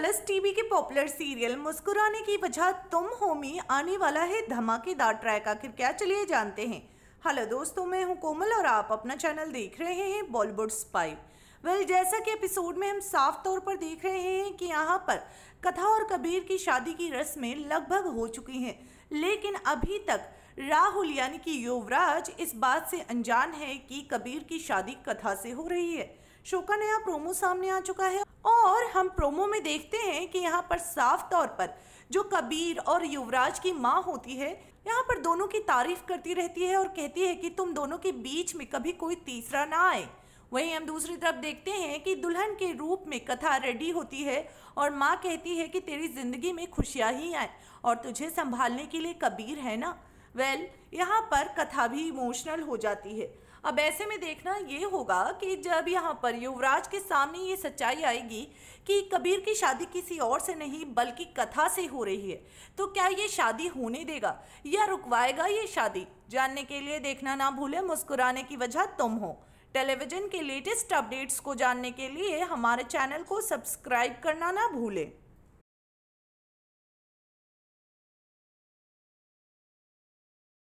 colours TV के serial सीरियल मुस्कुराने की वजह तुम होमी आने वाला है धमाकेदार ट्रैक आखिर क्या चलिए जानते हैं हेलो दोस्तों मैं हूं कोमल और आप अपना चैनल देख रहे हैं बॉलीवुड स्पाई वेल जैसा कि एपिसोड में हम साफ तौर पर देख रहे हैं कि यहां पर कथा और कबीर की शादी की रस्में लगभग हो चुकी हैं लेकिन अभी तक राहुल यानी कि युवराज इस बात से अनजान है कि कबीर की शादी कथा से हो रही है शो का नया प्रोमो सामने आ चुका है और हम प्रोमो में देखते हैं कि यहाँ पर साफ तौर पर जो कबीर और युवराज की माँ होती है यहाँ पर दोनों की तारीफ करती रहती है और कहती है कि तुम दोनों के बीच में कभी कोई तीसरा ना आए वहीं हम दूसरी तरफ देखते हैं कि दुल्हन के रूप में कथा रेडी होती है और माँ कहती है कि तेरी ज़िंदगी में खुशियाँ ही आए और तुझे संभालने के लिए कबीर है ना वेल well, यहाँ पर कथा भी इमोशनल हो जाती है अब ऐसे में देखना ये होगा कि जब यहाँ पर युवराज के सामने ये सच्चाई आएगी कि कबीर की शादी किसी और से नहीं बल्कि कथा से हो रही है तो क्या ये शादी होने देगा या रुकवाएगा ये शादी जानने के लिए देखना ना भूलें मुस्कुराने की वजह तुम हो टेलीविज़न के लेटेस्ट अपडेट्स को जानने के लिए हमारे चैनल को सब्सक्राइब करना ना भूलें